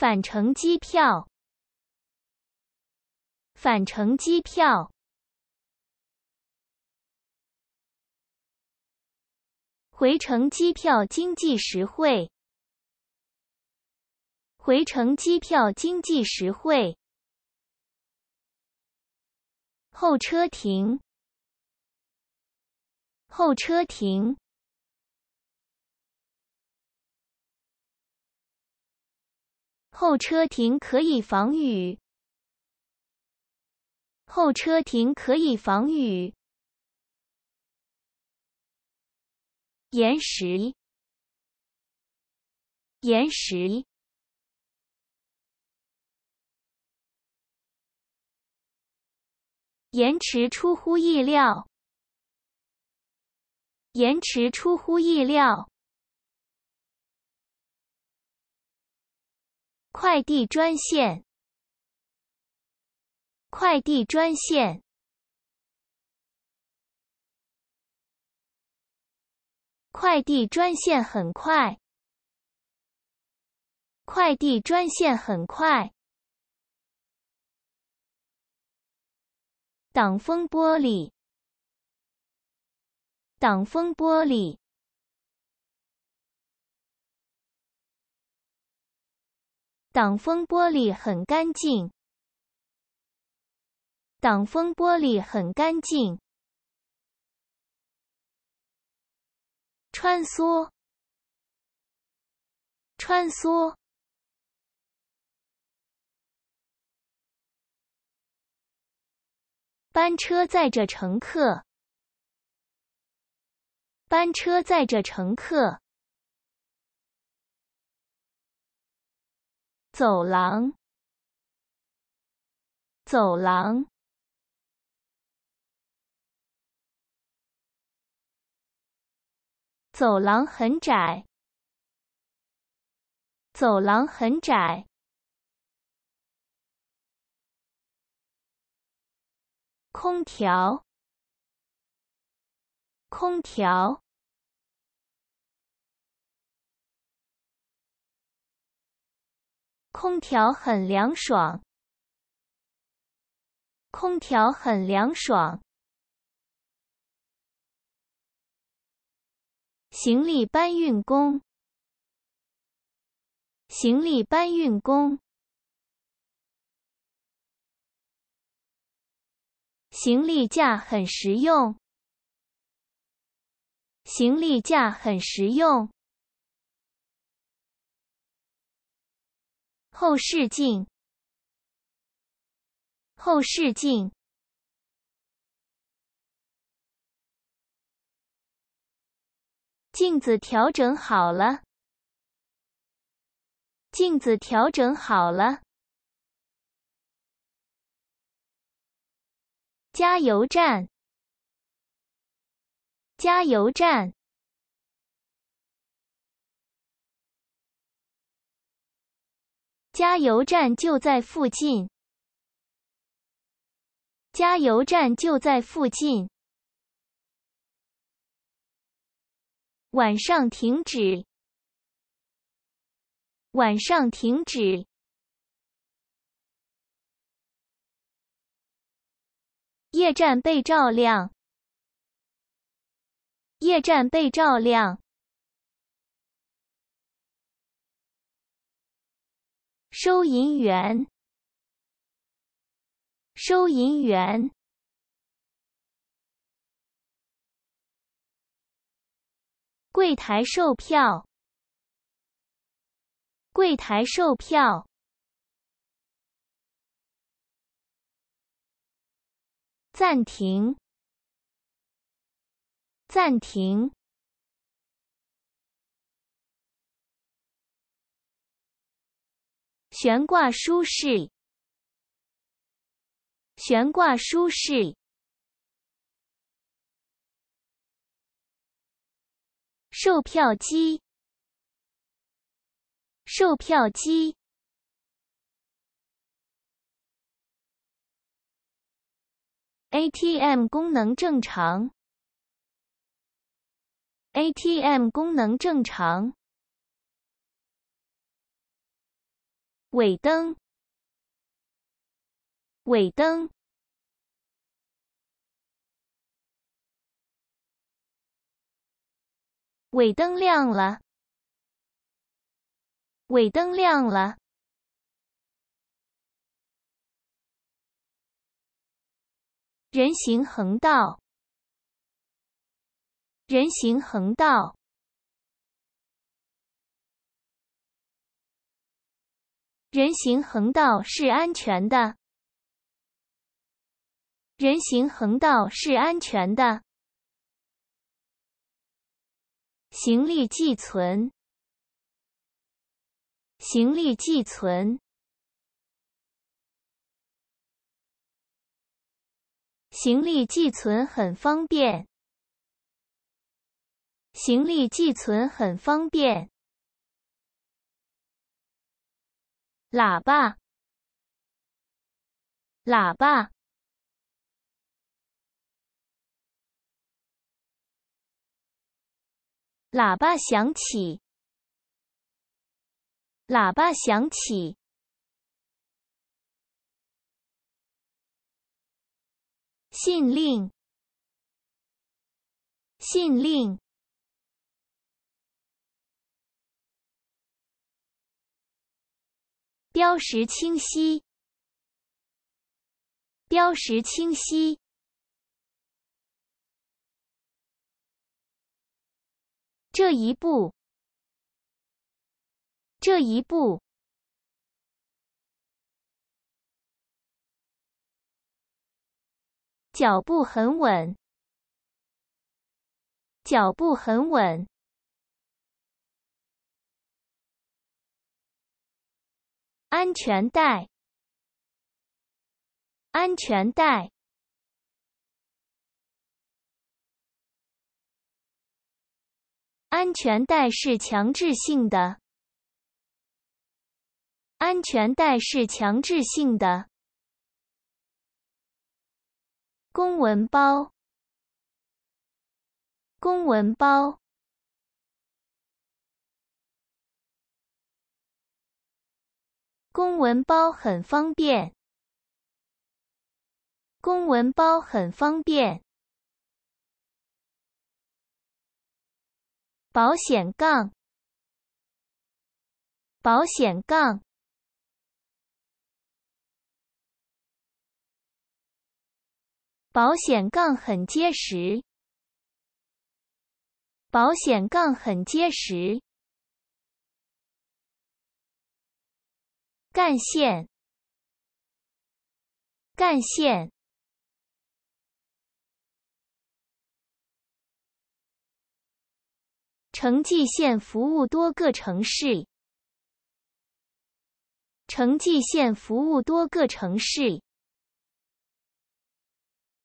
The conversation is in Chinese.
返程机票，返程机票，回程机票经济实惠，回程机票经济实惠，候车亭，候车亭。后车停可以防雨。后车停可以防雨。延石，延石。延迟出乎意料。延迟出乎意料。快递专线，快递专线，快递专线很快，快递专线很快，挡风玻璃，挡风玻璃。挡风玻璃很干净。挡风玻璃很干净。穿梭，穿梭。班车载着乘客。班车载着乘客。走廊，走廊，走廊很窄，走廊很窄，空调，空调。空调很凉爽。空调很凉爽。行李搬运工。行李搬运工。行李架很实用。行李架很实用。后视镜，后视镜，镜子调整好了，镜子调整好了，加油站，加油站。加油站就在附近。加油站就在附近。晚上停止。晚上停止。夜站被照亮。夜站被照亮。收银员，收银员，柜台售票，柜台售票，暂停，暂停。悬挂舒适，悬挂舒适。售票机，售票机。ATM 功能正常，ATM 功能正常。尾灯，尾灯，尾灯亮了，尾灯亮了。人行横道，人行横道。人行横道是安全的。人行横道是安全的。行李寄存，行李寄存，行李寄存很方便。行李寄存很方便。喇叭，喇叭，喇叭响起，喇叭响起，信令，信令。标识清晰，标识清晰。这一步，这一步，脚步很稳，脚步很稳。安全带，安全带，安全带是强制性的。安全带是强制性的。公文包，公文包。公文包很方便。公文包很方便。保险杠，保险杠，保险杠很结实。保险杠很结实。干线，干线，城际线服务多个城市。城际线服务多个城市。